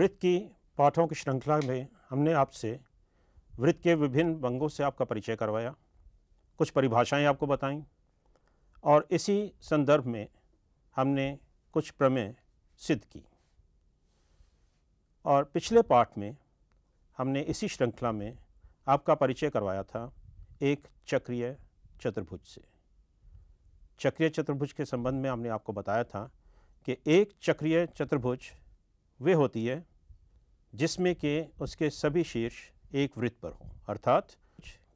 वृत्त की पाठों की श्रृंखला में हमने आपसे वृत्त के विभिन्न बंगों से आपका परिचय करवाया कुछ परिभाषाएं आपको बताई और इसी संदर्भ में हमने कुछ प्रमेय सिद्ध की और पिछले पाठ में हमने इसी श्रृंखला में आपका परिचय करवाया था एक चक्रीय चतुर्भुज से चक्रीय चतुर्भुज के संबंध में हमने आपको बताया था कि एक चक्रीय चतुर्भुज वे होती है जिसमें के उसके सभी शीर्ष एक वृत्त पर हों अर्थात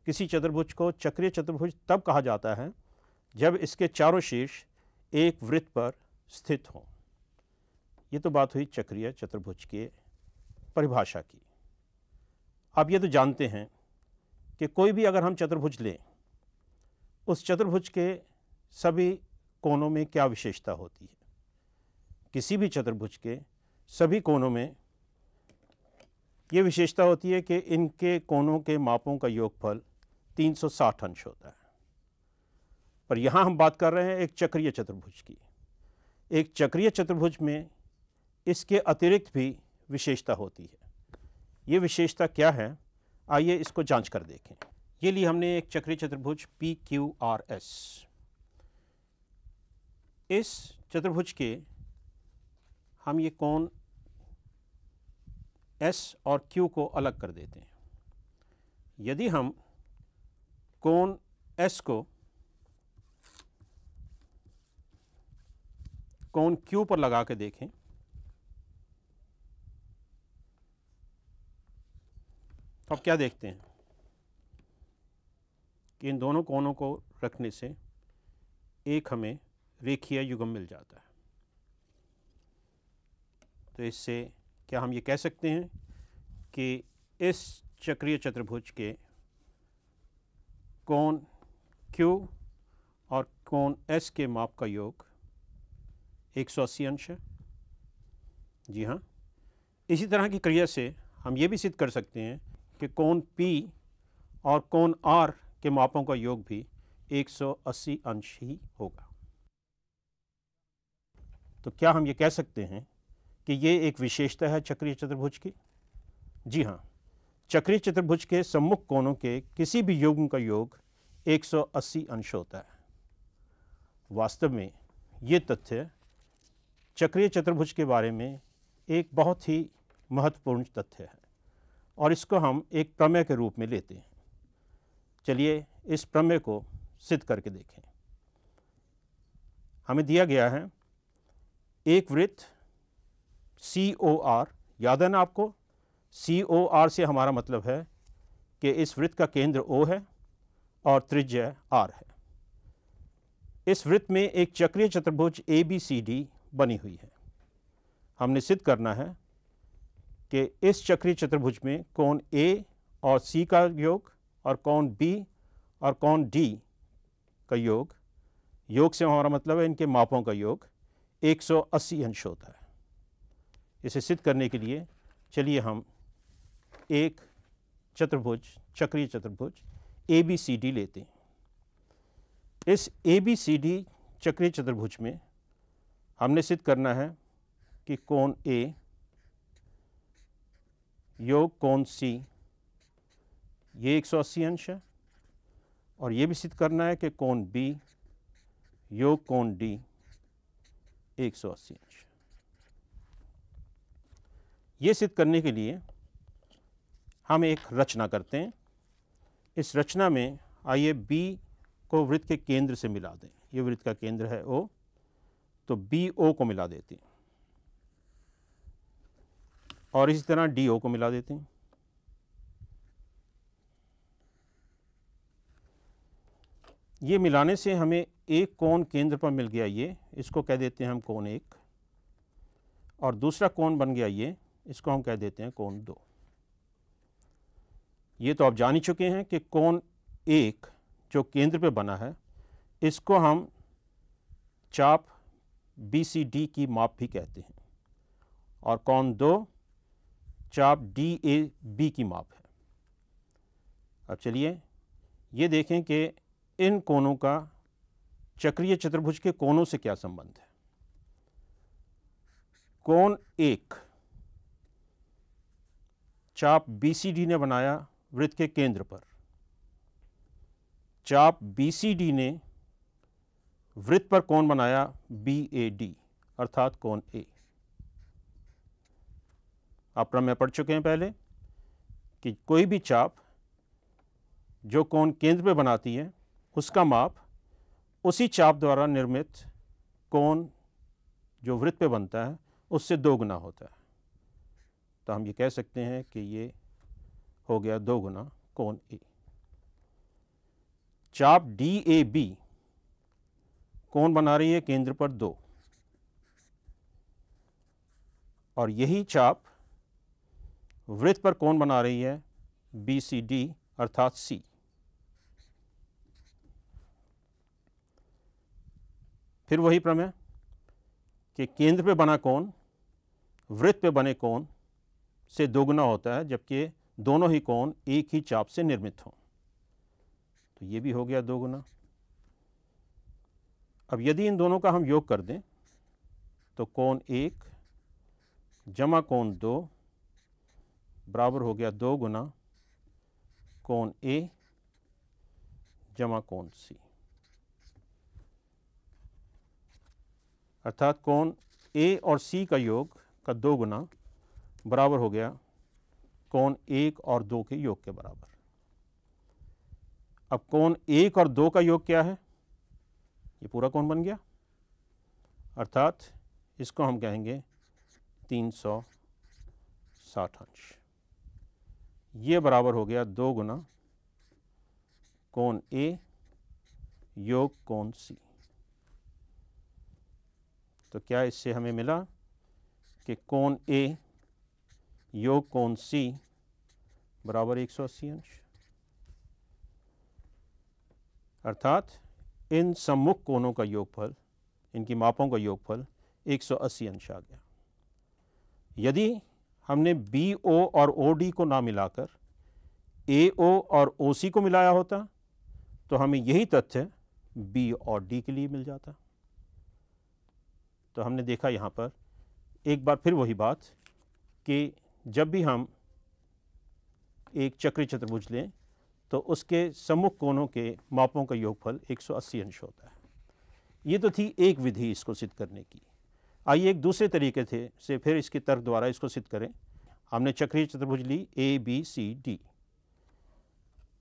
किसी चतुर्भुज को चक्रीय चतुर्भुज तब कहा जाता है जब इसके चारों शीर्ष एक वृत्त पर स्थित हों ये तो बात हुई चक्रीय चतुर्भुज के परिभाषा की आप ये तो जानते हैं कि कोई भी अगर हम चतुर्भुज लें उस चतुर्भुज के सभी कोनों में क्या विशेषता होती है किसी भी चतुर्भुज के सभी कोनों में ये विशेषता होती है कि इनके कोनों के मापों का योगफल 360 अंश होता है पर यहाँ हम बात कर रहे हैं एक चक्रीय चतुर्भुज की एक चक्रीय चतुर्भुज में इसके अतिरिक्त भी विशेषता होती है ये विशेषता क्या है आइए इसको जांच कर देखें ये लिए हमने एक चक्रीय चतुर्भुज पी क्यू आर एस इस चतुर्भुज के हम ये कौन एस और क्यू को अलग कर देते हैं यदि हम कोण एस को कोण क्यू पर लगा के देखें तो अब क्या देखते हैं कि इन दोनों कोणों को रखने से एक हमें रेखीय युगम मिल जाता है तो इससे क्या हम ये कह सकते हैं कि इस चक्रीय चतुर्भुज के कोण Q और कोण S के माप का योग एक सौ अस्सी अंश है जी हाँ इसी तरह की क्रिया से हम ये भी सिद्ध कर सकते हैं कि कोण P और कोण R के मापों का योग भी 180 अंश ही होगा तो क्या हम ये कह सकते हैं कि ये एक विशेषता है चक्रीय चतुर्भुज की जी हाँ चक्रीय चतुर्भुज के सम्मुख कोणों के किसी भी योग का योग 180 अंश होता है वास्तव में ये तथ्य चक्रीय चतुर्भुज के बारे में एक बहुत ही महत्वपूर्ण तथ्य है और इसको हम एक प्रमेय के रूप में लेते हैं चलिए इस प्रमेय को सिद्ध करके देखें हमें दिया गया है एक वृत्त सी ओ आर याद है ना आपको सी ओ आर से हमारा मतलब है कि इस वृत्त का केंद्र ओ है और त्रिज्य आर है इस वृत्त में एक चक्रीय चतुर्भुज ए बी सी डी बनी हुई है हमने सिद्ध करना है कि इस चक्रीय चतुर्भुज में कौन ए और सी का योग और कौन बी और कौन डी का योग योग से हमारा मतलब है इनके मापों का योग 180 अंश होता है इसे सिद्ध करने के लिए चलिए हम एक चतुर्भुज चक्रीय चतुर्भुज ए बी सी डी लेते हैं इस ए बी सी डी चक्रीय चतुर्भुज में हमने सिद्ध करना है कि कौन ए योग कौन सी ये 180 अंश है और ये भी सिद्ध करना है कि कौन बी योग कौन डी 180 अंश ये सिद्ध करने के लिए हम एक रचना करते हैं इस रचना में आइए बी को वृत्त के केंद्र से मिला दें ये वृत्त का केंद्र है ओ तो बी ओ को मिला देते हैं और इसी तरह डी ओ को मिला देते हैं ये मिलाने से हमें एक कोण केंद्र पर मिल गया ये इसको कह देते हैं हम कोण एक और दूसरा कोण बन गया ये इसको हम कह देते हैं कोण दो ये तो आप जान ही चुके हैं कि कोण एक जो केंद्र पे बना है इसको हम चाप बी सी डी की माप भी कहते हैं और कौन दो चाप डी ए बी की माप है अब चलिए ये देखें कि इन कोनों का चक्रीय चतुर्भुज के कोनों से क्या संबंध है कोण एक चाप बीसीडी ने बनाया वृत्त के केंद्र पर चाप बीसीडी ने वृत्त पर कौन बनाया बी ए डी अर्थात कौन ए आप प्रमे पढ़ चुके हैं पहले कि कोई भी चाप जो कौन केंद्र पर बनाती है उसका माप उसी चाप द्वारा निर्मित कौन जो वृत्त पे बनता है उससे दोगुना होता है तो हम ये कह सकते हैं कि ये हो गया दो गुना कौन ए चाप डी ए बी कौन बना रही है केंद्र पर दो और यही चाप वृत्त पर कौन बना रही है बी सी डी अर्थात सी फिर वही प्रमेय कि केंद्र पे बना कौन वृत्त पे बने कौन से दोगुना होता है जबकि दोनों ही कोण एक ही चाप से निर्मित हों तो ये भी हो गया दोगुना अब यदि इन दोनों का हम योग कर दें तो कोण एक जमा कोण दो बराबर हो गया दो गुना कोण ए जमा कोण सी अर्थात कोण ए और सी का योग का दो गुना बराबर हो गया कौन एक और दो के योग के बराबर अब कौन एक और दो का योग क्या है ये पूरा कौन बन गया अर्थात इसको हम कहेंगे तीन सौ साठ अंश ये बराबर हो गया दो गुना कौन ए योग कौन सी तो क्या इससे हमें मिला कि कौन ए योग कोण सी बराबर 180 अंश अर्थात इन सम्मुख कोणों का योगफल इनकी मापों का योगफल 180 अंश आ गया यदि हमने बी ओ और ओ डी को ना मिलाकर ए ओ और ओ सी को मिलाया होता तो हमें यही तथ्य बी और डी के लिए मिल जाता तो हमने देखा यहाँ पर एक बार फिर वही बात कि जब भी हम एक चक्री चतुर्भुज लें तो उसके सम्मुख कोणों के मापों का योगफल 180 अंश होता है ये तो थी एक विधि इसको सिद्ध करने की आइए एक दूसरे तरीके थे से फिर इसके तर्क द्वारा इसको सिद्ध करें हमने चक्रीय चतुर्भुज ली ए बी सी डी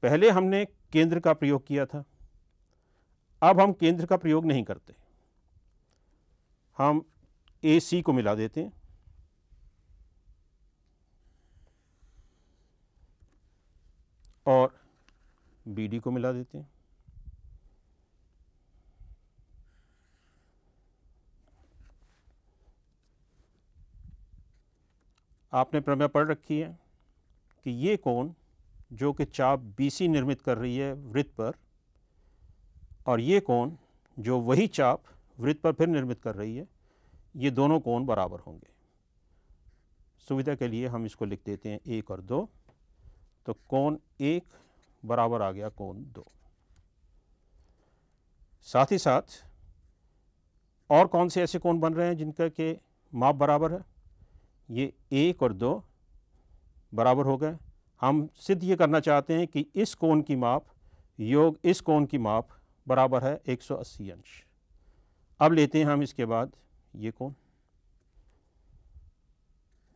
पहले हमने केंद्र का प्रयोग किया था अब हम केंद्र का प्रयोग नहीं करते हम ए सी को मिला देते हैं और बी डी को मिला देते हैं आपने प्रमेय पढ़ रखी है कि ये कोण जो कि चाप सी निर्मित कर रही है वृत्त पर और ये कोण जो वही चाप वृत्त पर फिर निर्मित कर रही है ये दोनों कोण बराबर होंगे सुविधा के लिए हम इसको लिख देते हैं एक और दो तो कौन एक बराबर आ गया कौन दो साथ ही साथ और कौन से ऐसे कौन बन रहे हैं जिनका के माप बराबर है ये एक और दो बराबर हो गए हम सिद्ध ये करना चाहते हैं कि इस कोण की माप योग इस कोण की माप बराबर है 180 अंश अब लेते हैं हम इसके बाद ये कोण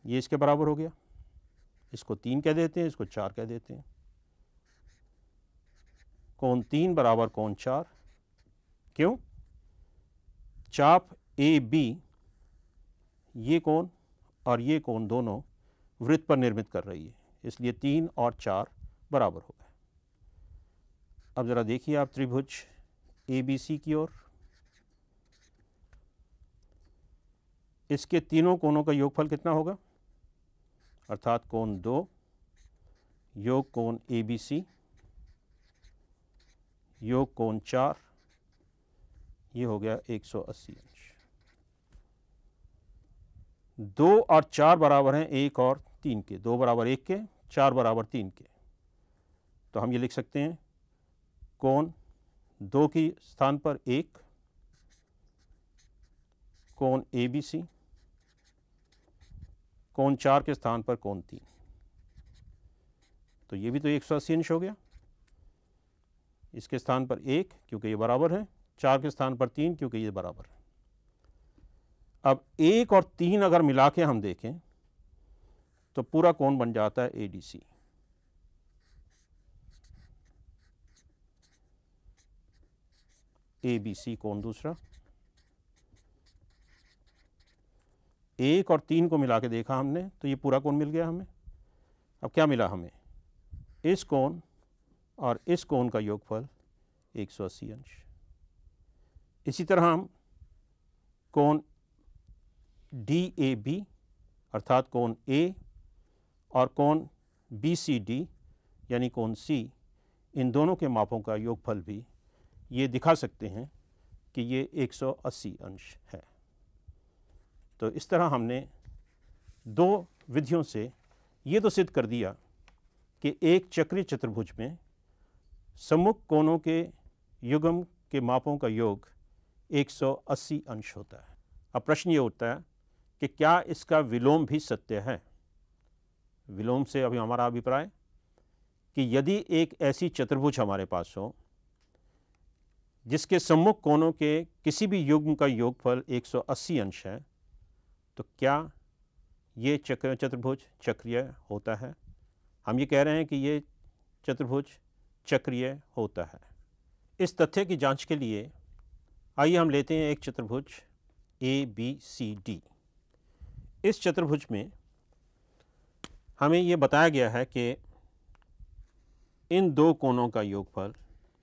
ये इसके बराबर हो गया इसको तीन कह देते हैं इसको चार कह देते हैं कौन तीन बराबर कौन चार क्यों चाप ए बी ये कौन और ये कौन दोनों वृत्त पर निर्मित कर रही है इसलिए तीन और चार बराबर हो गए अब ज़रा देखिए आप त्रिभुज ए बी सी की ओर इसके तीनों कोणों का योगफल कितना होगा अर्थात कोण दो योग कोण ए बी सी योग कोण चार ये हो गया 180 अंश दो और चार बराबर हैं एक और तीन के दो बराबर एक के चार बराबर तीन के तो हम ये लिख सकते हैं कोण दो की स्थान पर एक कोण ए बी सी कौन चार के स्थान पर कौन तीन तो ये भी तो एक सौ अस्सी इंच हो गया इसके स्थान पर एक क्योंकि ये बराबर है चार के स्थान पर तीन क्योंकि ये बराबर है अब एक और तीन अगर मिला के हम देखें तो पूरा कौन बन जाता है A D C A B सी कौन दूसरा एक और तीन को मिला के देखा हमने तो ये पूरा कोण मिल गया हमें अब क्या मिला हमें इस कोण और इस कोण का योगफल 180 अंश इसी तरह हम कोण डी ए बी अर्थात कोण ए और कोण बी सी डी यानी कोण सी इन दोनों के मापों का योगफल भी ये दिखा सकते हैं कि ये 180 अंश है तो इस तरह हमने दो विधियों से ये तो सिद्ध कर दिया कि एक चक्रीय चतुर्भुज में सम्मुख कोणों के युगम के मापों का योग 180 अंश होता है अब प्रश्न ये उठता है कि क्या इसका विलोम भी सत्य है विलोम से अभी हमारा अभिप्राय कि यदि एक ऐसी चतुर्भुज हमारे पास हो जिसके सम्मुख कोणों के किसी भी युग्म का योगफल 180 अंश है तो क्या ये चक्र चतुर्भुज चक्रीय होता है हम ये कह रहे हैं कि ये चतुर्भुज चक्रीय होता है इस तथ्य की जांच के लिए आइए हम लेते हैं एक चतुर्भुज ए बी सी डी इस चतुर्भुज में हमें ये बताया गया है कि इन दो कोणों का योगफल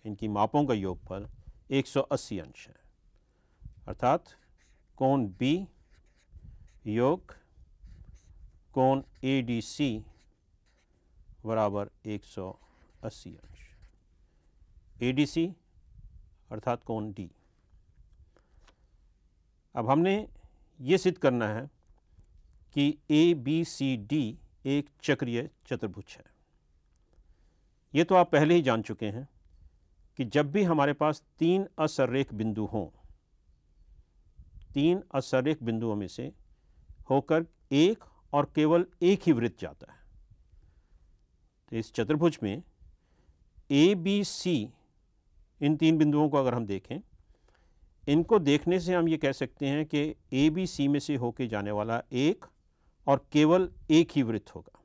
इनकी मापों का योगफल 180 अंश है अर्थात कोण बी योग कोण ए डी सी बराबर 180 अंश ए डी सी अर्थात कोण डी अब हमने ये सिद्ध करना है कि ए बी सी डी एक चक्रीय चतुर्भुज है ये तो आप पहले ही जान चुके हैं कि जब भी हमारे पास तीन असररेख बिंदु हों तीन असररेख बिंदुओं में से होकर एक और केवल एक ही वृत्त जाता है तो इस चतुर्भुज में ए बी सी इन तीन बिंदुओं को अगर हम देखें इनको देखने से हम ये कह सकते हैं कि ए बी सी में से होके जाने वाला एक और केवल एक ही वृत्त होगा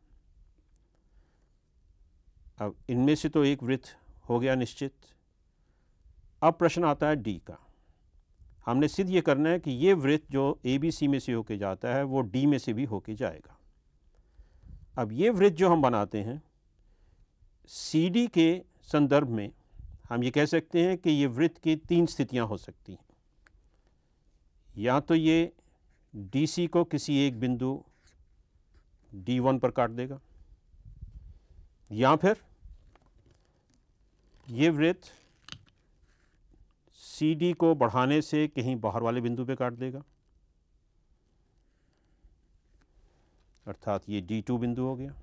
अब इनमें से तो एक वृत्त हो गया निश्चित अब प्रश्न आता है डी का हमने सिद्ध ये करना है कि ये वृत्त जो ए बी सी में से होके जाता है वो डी में से भी होके जाएगा अब ये वृत्त जो हम बनाते हैं सी डी के संदर्भ में हम ये कह सकते हैं कि ये वृत्त की तीन स्थितियां हो सकती हैं या तो ये डी सी को किसी एक बिंदु डी वन पर काट देगा या फिर ये वृत्त सी डी को बढ़ाने से कहीं बाहर वाले बिंदु पे काट देगा अर्थात ये डी टू बिंदु हो गया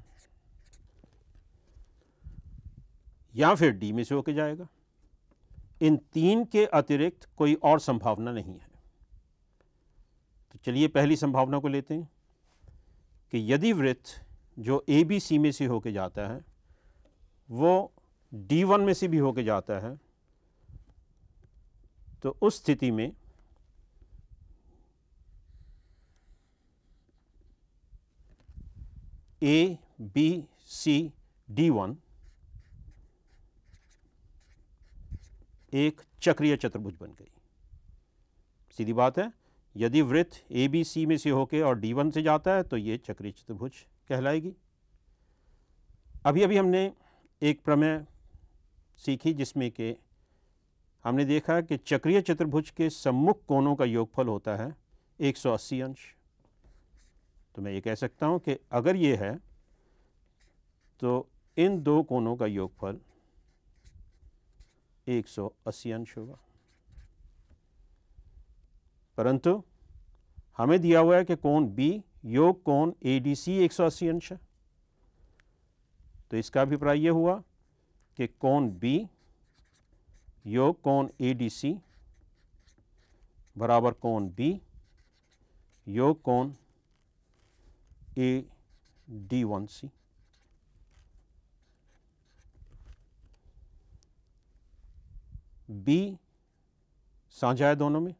या फिर डी में से होके जाएगा इन तीन के अतिरिक्त कोई और संभावना नहीं है तो चलिए पहली संभावना को लेते हैं कि यदि वृत्त जो ए बी सी में से होके जाता है वो डी वन में से भी होके जाता है तो उस स्थिति में A B C D one एक चक्रीय चतुर्भुज बन गई सीधी बात है यदि वृत्त ए बी सी में से होके और डी वन से जाता है तो ये चक्रीय चतुर्भुज कहलाएगी अभी अभी हमने एक प्रमेय सीखी जिसमें के हमने देखा कि चक्रीय चतुर्भुज के सम्मुख कोणों का योगफल होता है 180 अंश तो मैं ये कह सकता हूँ कि अगर ये है तो इन दो कोणों का योगफल 180 अंश होगा परंतु हमें दिया हुआ है कि कोण बी योग कोण ए डी सी एक अंश है तो इसका अभिप्राय यह हुआ कि कोण बी योग कोण ए डी सी बराबर कोण बी योग कोण A D one C B साझा है दोनों में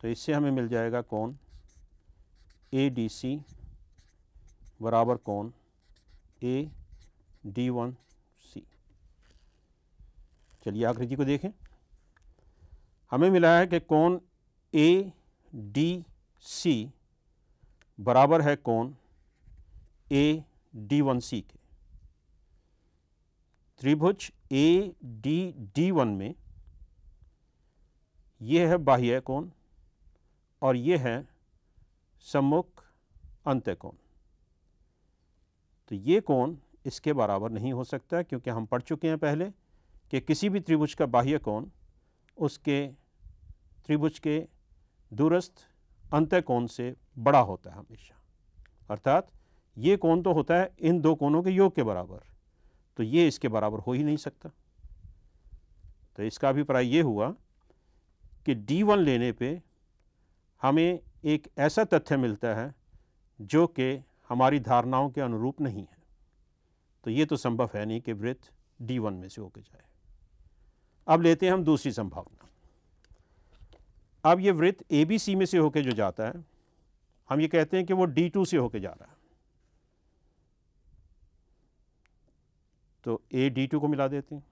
तो इससे हमें मिल जाएगा कौन ए डी सी बराबर कौन ए डी वन चलिए आकृति को देखें हमें मिला है कि कौन ए डी सी बराबर है कौन ए डी वन सी के त्रिभुज ए डी डी वन में यह है बाह्य कोण और यह है सम्मुख अंत कोण तो ये कोण इसके बराबर नहीं हो सकता क्योंकि हम पढ़ चुके हैं पहले कि किसी भी त्रिभुज का बाह्य कोण उसके त्रिभुज के दूरस्थ अंत्य कोण से बड़ा होता है हमेशा अर्थात ये कोण तो होता है इन दो कोणों के योग के बराबर तो ये इसके बराबर हो ही नहीं सकता तो इसका अभिप्राय ये हुआ कि D1 लेने पे हमें एक ऐसा तथ्य मिलता है जो कि हमारी धारणाओं के अनुरूप नहीं है तो ये तो संभव है नहीं कि वृत्त D1 में से होकर जाए अब लेते हैं हम दूसरी संभावना अब ये वृत्त ए बी सी में से होके जो जाता है हम ये कहते हैं कि वो डी टू से होके जा रहा है तो ए डी टू को मिला देते हैं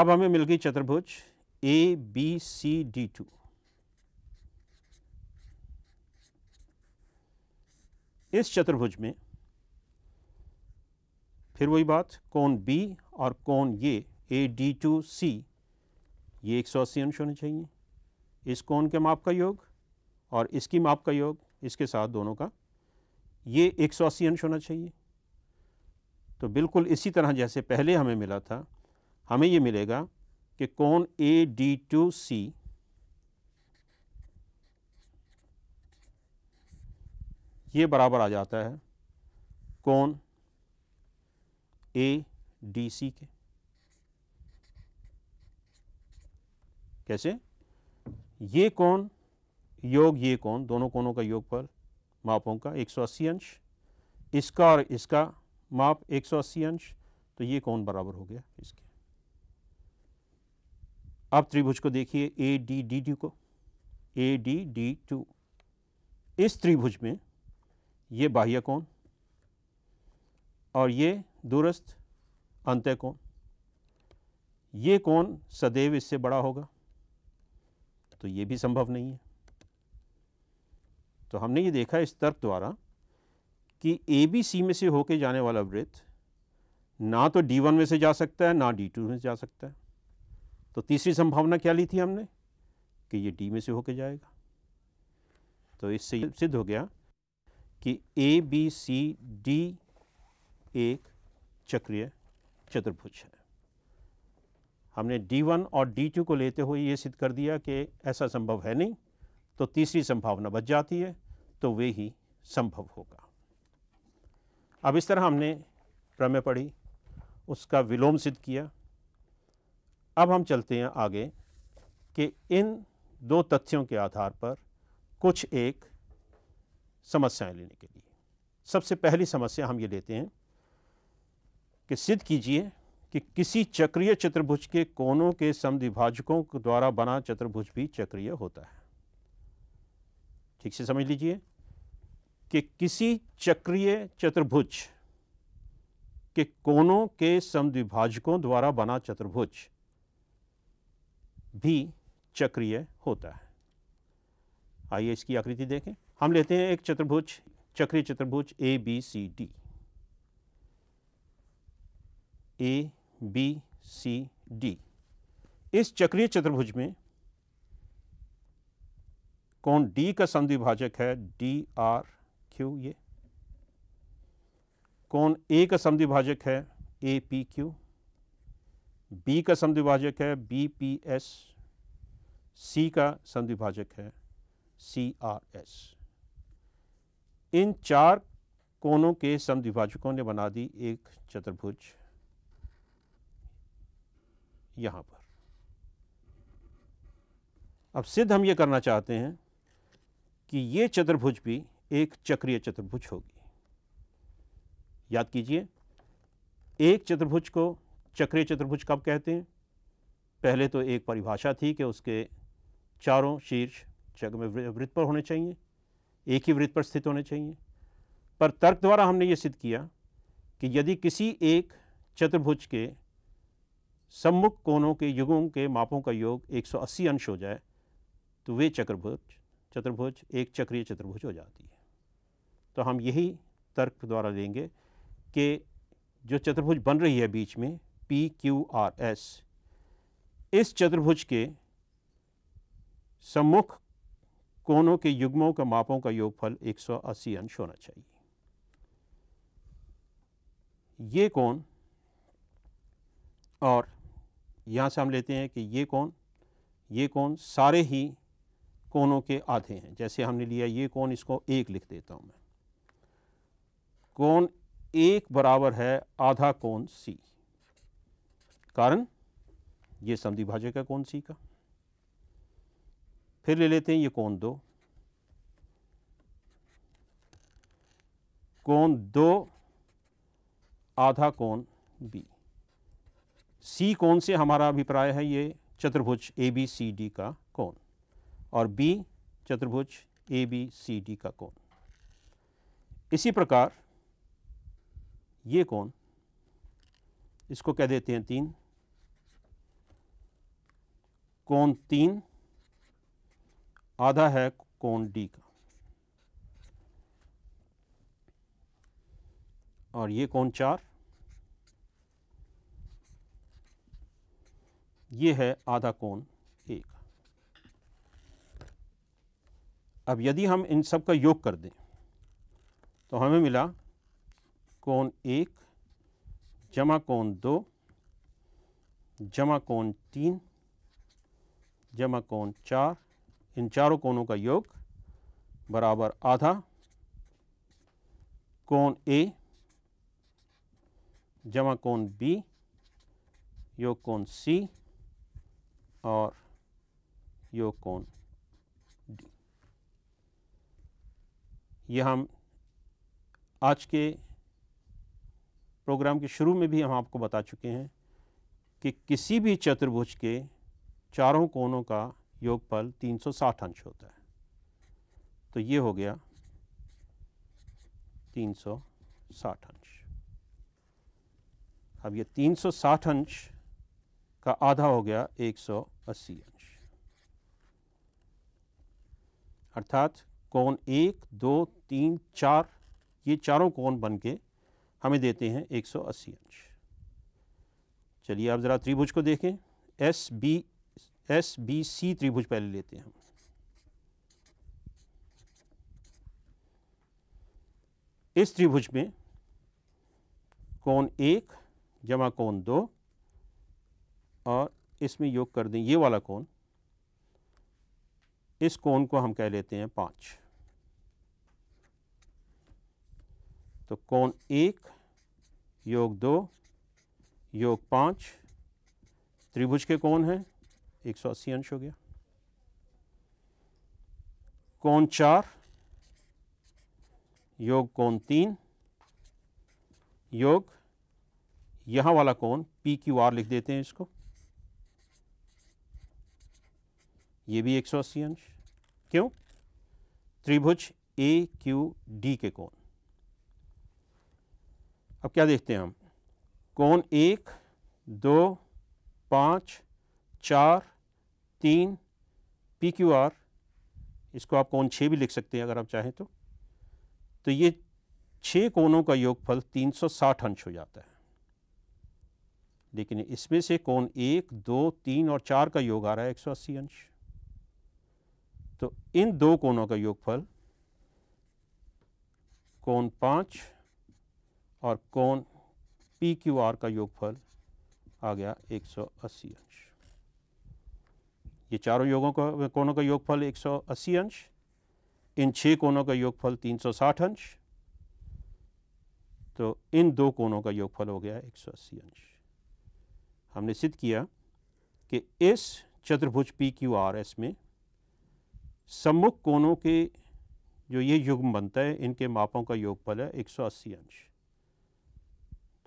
अब हमें मिल गई चतुर्भुज A B C D two इस चतुर्भुज में फिर वही बात कौन बी और कौन ये ए डी टू सी ये एक सौ अस्सी अंश होने चाहिए इस कौन के माप का योग और इसकी माप का योग इसके साथ दोनों का ये एक सौ अस्सी अंश होना चाहिए तो बिल्कुल इसी तरह जैसे पहले हमें मिला था हमें ये मिलेगा कि कौन ए डी टू सी ये बराबर आ जाता है कौन ए डी सी के कैसे ये कौन योग ये कौन दोनों कोनों का योग पर मापों का 180 अंश इसका और इसका माप 180 अंश तो ये कौन बराबर हो गया इसके अब त्रिभुज को देखिए ए डी डी टू को ए डी डी टू इस त्रिभुज में ये बाह्य कौन और ये दूरस्थ अंत्य कौन ये कौन सदैव इससे बड़ा होगा तो ये भी संभव नहीं है तो हमने ये देखा इस तर्क द्वारा कि ए बी सी में से होके जाने वाला वृत्त ना तो डी वन में से जा सकता है ना डी टू में से जा सकता है तो तीसरी संभावना क्या ली थी हमने कि ये डी में से होके जाएगा तो इससे सिद्ध हो गया कि ए बी सी डी एक चक्रीय चतुर्भुज है हमने D1 और D2 को लेते हुए ये सिद्ध कर दिया कि ऐसा संभव है नहीं तो तीसरी संभावना बच जाती है तो वे ही संभव होगा अब इस तरह हमने प्रमेय पढ़ी उसका विलोम सिद्ध किया अब हम चलते हैं आगे कि इन दो तथ्यों के आधार पर कुछ एक समस्याएं लेने के लिए सबसे पहली समस्या हम ये लेते हैं कि सिद्ध कीजिए कि किसी चक्रीय चतुर्भुज के कोनों के समद्विभाजकों द्वारा बना चतुर्भुज भी चक्रीय होता है ठीक से समझ लीजिए कि किसी चक्रीय चतुर्भुज के कोनों के समिभाजकों द्वारा बना चतुर्भुज भी चक्रीय होता है आइए इसकी आकृति देखें हम लेते हैं एक चतुर्भुज चक्रीय चतुर्भुज A B C D A B C D इस चक्रीय चतुर्भुज में कौन डी का समद्विभाजक है डी आर क्यू ये कौन ए का समद्विभाजक है ए पी क्यू बी का समद्विभाजक है बी पी एस सी का समद्विभाजक है सी आर एस इन चार कोनों के समद्विभाजकों ने बना दी एक चतुर्भुज यहाँ पर अब सिद्ध हम ये करना चाहते हैं कि ये चतुर्भुज भी एक चक्रीय चतुर्भुज होगी याद कीजिए एक चतुर्भुज को चक्रीय चतुर्भुज कब कहते हैं पहले तो एक परिभाषा थी कि उसके चारों शीर्ष चक्र में वृत्त पर होने चाहिए एक ही वृत्त पर स्थित होने चाहिए पर तर्क द्वारा हमने ये सिद्ध किया कि यदि किसी एक चतुर्भुज के सम्मुख कोणों के युगों के मापों का योग 180 अंश हो जाए तो वे चक्रभुज चतुर्भुज एक चक्रीय चतुर्भुज हो जाती है तो हम यही तर्क द्वारा देंगे कि जो चतुर्भुज बन रही है बीच में पी क्यू आर एस इस चतुर्भुज के सम्मुख कोनों के युग्मों का मापों का योगफल 180 अंश होना चाहिए ये कोण और यहाँ से हम लेते हैं कि ये कौन ये कौन सारे ही कोनों के आधे हैं जैसे हमने लिया ये कौन इसको एक लिख देता हूँ मैं कौन एक बराबर है आधा कौन सी कारण ये समधि भाजक है कौन सी का फिर ले लेते हैं ये कौन दो कौन दो आधा कौन बी सी कौन से हमारा अभिप्राय है ये चतुर्भुज ए बी सी डी का कौन और बी चतुर्भुज ए बी सी डी का कौन इसी प्रकार ये कौन इसको कह देते हैं तीन कौन तीन आधा है कौन डी का और ये कौन चार ये है आधा कोण एक अब यदि हम इन सब का योग कर दें तो हमें मिला कोण एक जमा कोण दो जमा कोण तीन जमा कोण चार इन चारों कोणों का योग बराबर आधा कोण ए जमा कोण बी योग कोण सी और योग कोण डी यह हम आज के प्रोग्राम के शुरू में भी हम आपको बता चुके हैं कि किसी भी चतुर्भुज के चारों कोणों का योगफल 360 अंश होता है तो ये हो गया 360 अंश अब ये 360 अंश का आधा हो गया 180 अंश अर्थात कोण एक दो तीन चार ये चारों कोण बन के हमें देते हैं 180 अंश चलिए आप ज़रा त्रिभुज को देखें S B S B C त्रिभुज पहले लेते हैं हम इस त्रिभुज में कोण एक जमा कोण दो और इसमें योग कर दें ये वाला कोण इस कोण को हम कह लेते हैं पाँच तो कोण एक योग दो योग पाँच त्रिभुज के कोण हैं एक सौ अस्सी अंश हो गया कोण चार योग कोण तीन योग यहाँ वाला कोण पी क्यू आर लिख देते हैं इसको ये भी एक सौ अस्सी अंश क्यों त्रिभुज ए क्यू डी के कोण अब क्या देखते हैं हम कोण एक दो पाँच चार तीन पी क्यू आर इसको आप कोण छः भी लिख सकते हैं अगर आप चाहें तो तो ये छः कोणों का योगफल 360 अंश हो जाता है लेकिन इसमें से कोण एक दो तीन और चार का योग आ रहा है 180 अंश तो इन दो कोणों का योगफल कोण पाँच और कोण पी क्यू आर का योगफल आ गया 180 अंश ये चारों योगों का कोणों का योगफल 180 अंश इन छः कोणों का योगफल 360 अंश तो इन दो कोणों का योगफल हो गया 180 अंश हमने सिद्ध किया कि इस चतुर्भुज पी क्यू आर एस में सम्मुख कोनों के जो ये युग्म बनता है इनके मापों का योगफल है 180 अंश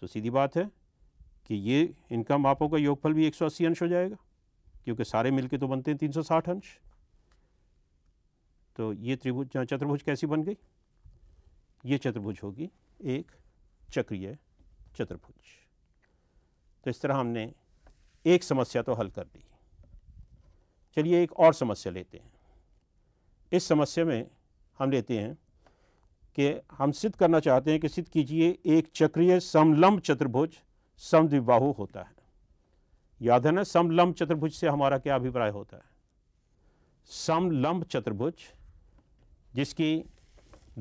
तो सीधी बात है कि ये इनका मापों का योगफल भी 180 अंश हो जाएगा क्योंकि सारे मिलके तो बनते हैं 360 अंश तो ये त्रिभुज चतुर्भुज कैसी बन गई ये चतुर्भुज होगी एक चक्रीय चतुर्भुज तो इस तरह हमने एक समस्या तो हल कर दी चलिए एक और समस्या लेते हैं इस समस्या में हम लेते हैं कि हम सिद्ध करना चाहते हैं कि सिद्ध कीजिए एक चक्रीय समलम्ब चतुर्भुज समद्विबाहु होता है याद है ना समलम्ब चतुर्भुज से हमारा क्या अभिप्राय होता है समलम्ब चतुर्भुज जिसकी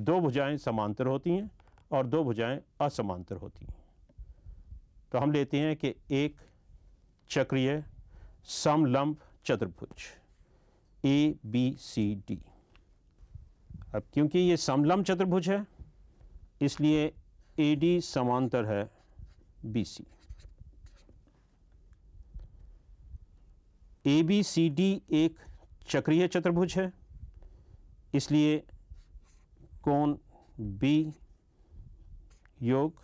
दो भुजाएं समांतर होती हैं और दो भुजाएं असमांतर होती हैं तो हम लेते हैं कि एक चक्रीय समलम्ब चतुर्भुज ए बी सी डी अब क्योंकि ये समलम चतुर्भुज है इसलिए ए डी समांतर है B C A B C D एक चक्रीय चतुर्भुज है इसलिए कोण बी योग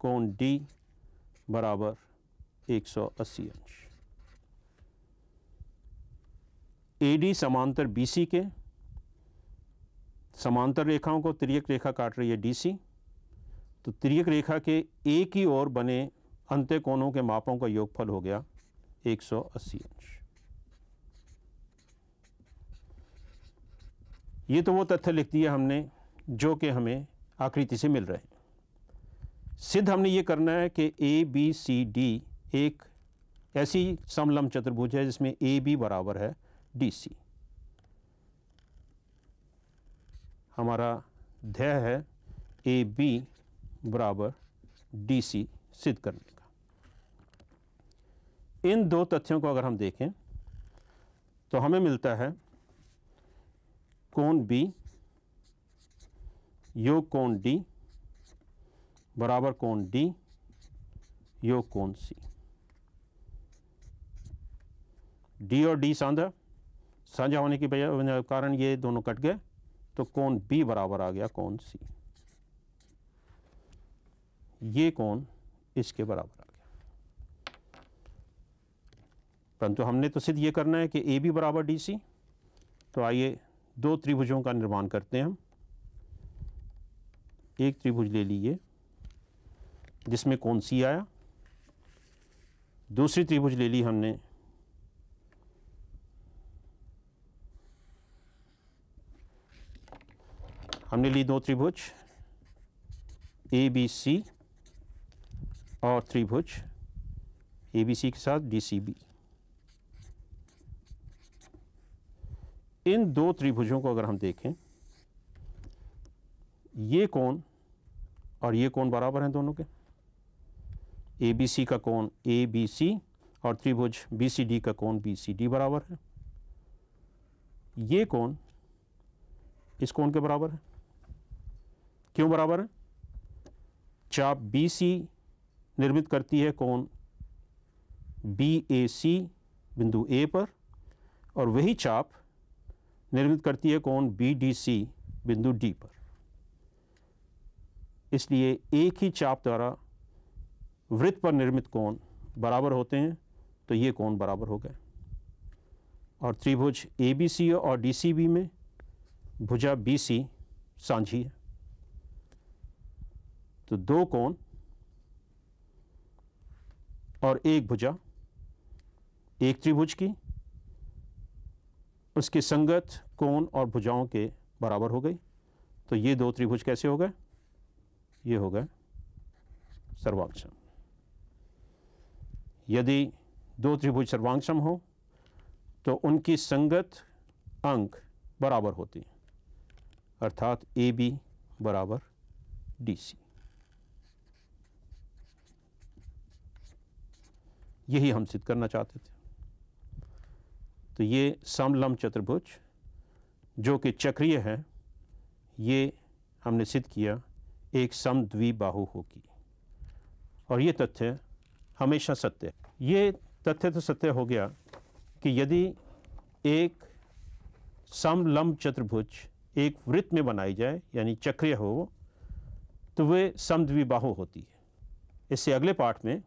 कोण डी बराबर 180 अंश ए डी समांतर बी सी के समांतर रेखाओं को त्रियक रेखा काट रही है डीसी तो त्रियक रेखा के एक ही ओर बने अंत्य कोणों के मापों का योगफल हो गया 180 अंश ये तो वो तथ्य लिख दिया हमने जो कि हमें आकृति से मिल रहे हैं सिद्ध हमने ये करना है कि ए बी सी डी एक ऐसी समलम चतुर्भुज है जिसमें ए बी बराबर है डी सी हमारा ध्यय है ए बी बराबर डी सी सिद्ध करने का इन दो तथ्यों को अगर हम देखें तो हमें मिलता है कोण बी योग कोण डी बराबर कोण डी योग कोण सी डी और डी साझा साझा होने की वजह कारण ये दोनों कट गए तो कौन बी बराबर आ गया कौन सी ये कौन इसके बराबर आ गया परंतु हमने तो सिद्ध ये करना है कि ए बी बराबर डी सी तो आइए दो त्रिभुजों का निर्माण करते हैं हम एक त्रिभुज ले लीजिए जिसमें कौन सी आया दूसरी त्रिभुज ले ली हमने हमने ली दो त्रिभुज ए बी सी और त्रिभुज ए बी सी के साथ डी सी बी इन दो त्रिभुजों को अगर हम देखें ये कोण और ये कोण बराबर हैं दोनों के ए बी सी का कोण ए बी सी और त्रिभुज बी सी डी का कोण बी सी डी बराबर है ये कोण इस कोण के बराबर है क्यों बराबर है चाप बी सी निर्मित करती है कौन बी ए सी बिंदु ए पर और वही चाप निर्मित करती है कौन बी डी सी बिंदु डी पर इसलिए एक ही चाप द्वारा वृत्त पर निर्मित कोण बराबर होते हैं तो ये कोण बराबर हो गए और त्रिभुज ए बी सी और डी सी बी में भुजा बी सी सांझी है तो दो कोण और एक भुजा एक त्रिभुज की उसकी संगत कोण और भुजाओं के बराबर हो गई तो ये दो त्रिभुज कैसे हो गए ये हो गए सर्वांगसम यदि दो त्रिभुज सर्वांगसम हो तो उनकी संगत अंक बराबर होती है अर्थात ए बी बराबर डी सी यही हम सिद्ध करना चाहते थे तो ये समलम चतुर्भुज जो कि चक्रीय है ये हमने सिद्ध किया एक सम द्विबाहु होगी और ये तथ्य हमेशा सत्य है ये तथ्य तो सत्य हो गया कि यदि एक समलम्ब चतुर्भुज एक वृत्त में बनाई जाए यानी चक्रीय हो तो वे समद्विबाहु होती है इससे अगले पाठ में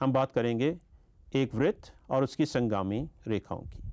हम बात करेंगे एक वृत्त और उसकी संगामी रेखाओं की